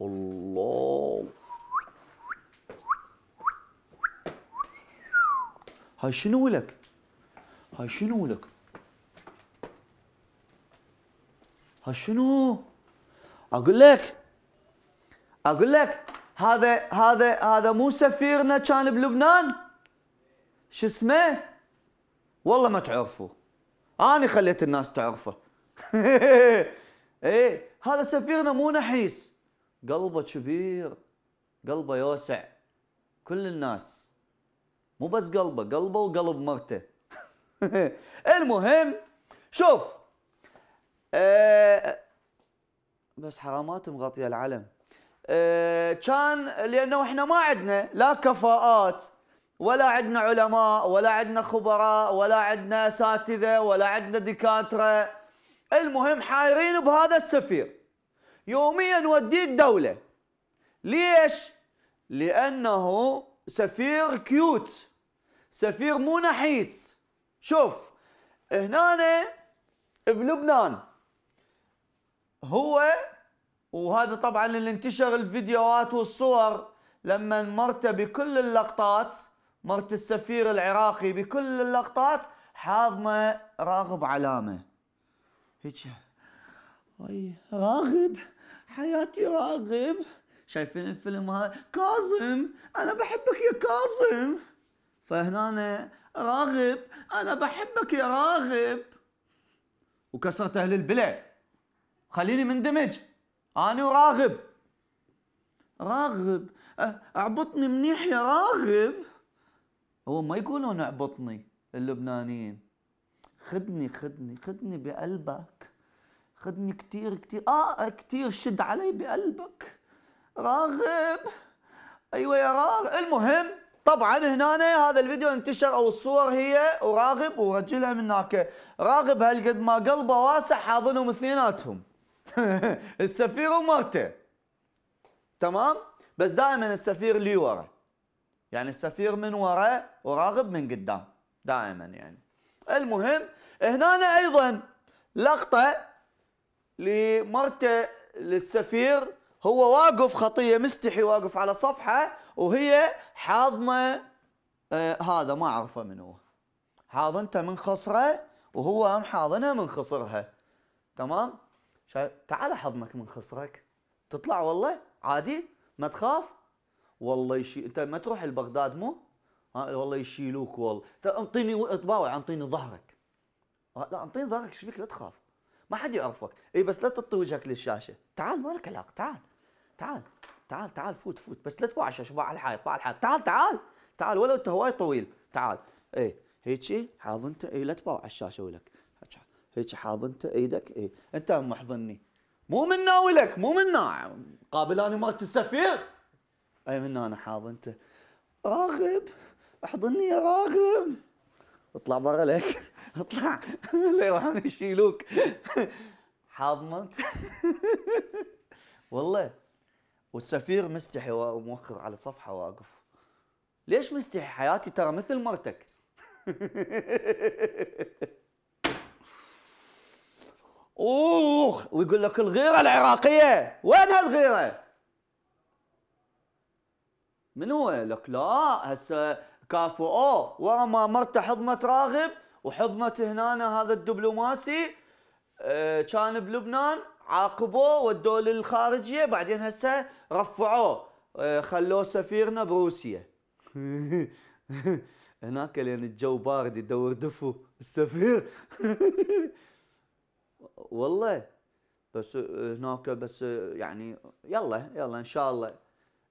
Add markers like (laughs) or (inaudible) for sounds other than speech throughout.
الله هاي شنو لك؟ هاي شنو لك؟ هاي شنو؟ اقول لك اقول لك هذا هذا هذا مو سفيرنا كان بلبنان؟ شو اسمه؟ والله ما تعرفوه انا خليت الناس تعرفه (laughs) ايه هذا سفيرنا مو نحيس قلبه كبير قلبه يوسع كل الناس مو بس قلبه قلبه وقلب مرته (laughs) المهم شوف أه بس حرامات مغطيه العلم أه كان لانه احنا ما عندنا لا كفاءات ولا عندنا علماء ولا عندنا خبراء ولا عندنا اساتذه ولا عندنا دكاتره المهم حايرين بهذا السفير يوميا نوديه الدولة ليش؟ لأنه سفير كيوت سفير مو نحيس شوف هنا بلبنان هو وهذا طبعا اللي انتشر الفيديوهات والصور لما مرته بكل اللقطات مرت السفير العراقي بكل اللقطات حاضنه راغب علامه هيك راغب حياتي راغب شايفين الفيلم هذا كاظم انا بحبك يا كاظم فهنا أنا راغب انا بحبك يا راغب وكسرت اهل البلع خليني مندمج انا وراغب راغب أه، اعبطني منيح يا راغب هو ما يقولون اعبطني اللبنانيين خدني خدني خدني بقلبك خدني كتير كتير اه كتير شد علي بقلبك راغب ايوه يا راغب المهم طبعا هنا هذا الفيديو انتشر او الصور هي وراغب ورجلها من هناك راغب هالقد ما قلبه واسع حاضنهم اثنيناتهم (laughs) السفير ومرته تمام بس دائما السفير لي ورا يعني السفير من ورا وراغب من قدام دائما يعني المهم هنا ايضا لقطه لمرته للسفير هو واقف خطيه مستحي واقف على صفحه وهي حاضنه آه هذا ما اعرفه من هو حاضنته من خصره وهو هم حاضنها من خصرها تمام شايف تعال حضنك من خصرك تطلع والله عادي ما تخاف والله يشي انت ما تروح لبغداد مو ها والله يشيلوك والله انطيني تباوع انطيني ظهرك لا انطيني ظهرك شبيك لا تخاف ما حد يعرفك اي بس لا تطي وجهك للشاشه تعال ما لك علاقه تعال تعال تعال تعال فوت فوت بس لا الشاشه باع الحائط باع الحائط تعال تعال تعال ولو انت هواي طويل تعال اي هيجي حاضنته اي لا تباوع الشاشه ولك هيجي حاضنته ايدك اي انت محضني مو منا ولك مو منا قابلاني مرت السفير اي منا انا حاضنته راغب احضني يا راغب اطلع برا لك اطلع (laughs) لا يروحون يشيلوك حاضنت والله والسفير مستحي وموخر على صفحه واقف ليش مستحي حياتي ترى مثل مرتك (laughs) اوخ ويقول لك الغيره العراقيه وين هالغيره من هو لك لا هسه كافئوه ورا ما مرته حضنت راغب وحضنت هنا هذا الدبلوماسي آه كان بلبنان عاقبوه ودوه للخارجيه بعدين هسه رفعوه آه خلوه سفيرنا بروسيا (laughs) هناك لان الجو بارد يدور دفو السفير (laughs) والله بس هناك بس يعني يلا يلا ان شاء الله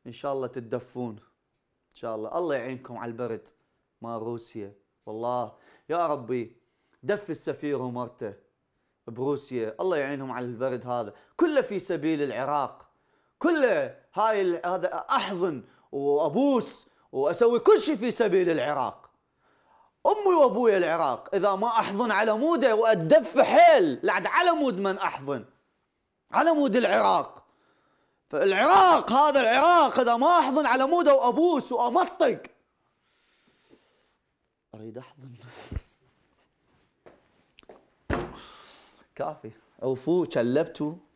ان شاء الله تتدفون ان شاء الله الله يعينكم على البرد مال روسيا والله يا ربي دف السفير ومرته بروسيا الله يعينهم على البرد هذا كله في سبيل العراق كله هاي هذا احضن وابوس واسوي كل شيء في سبيل العراق امي وابوي العراق اذا ما احضن على موده وادف حيل لعد على مود من احضن على مود العراق فالعراق هذا العراق اذا ما احضن على موده وابوس وامطق اريد احضن كافي عفو شلبتوا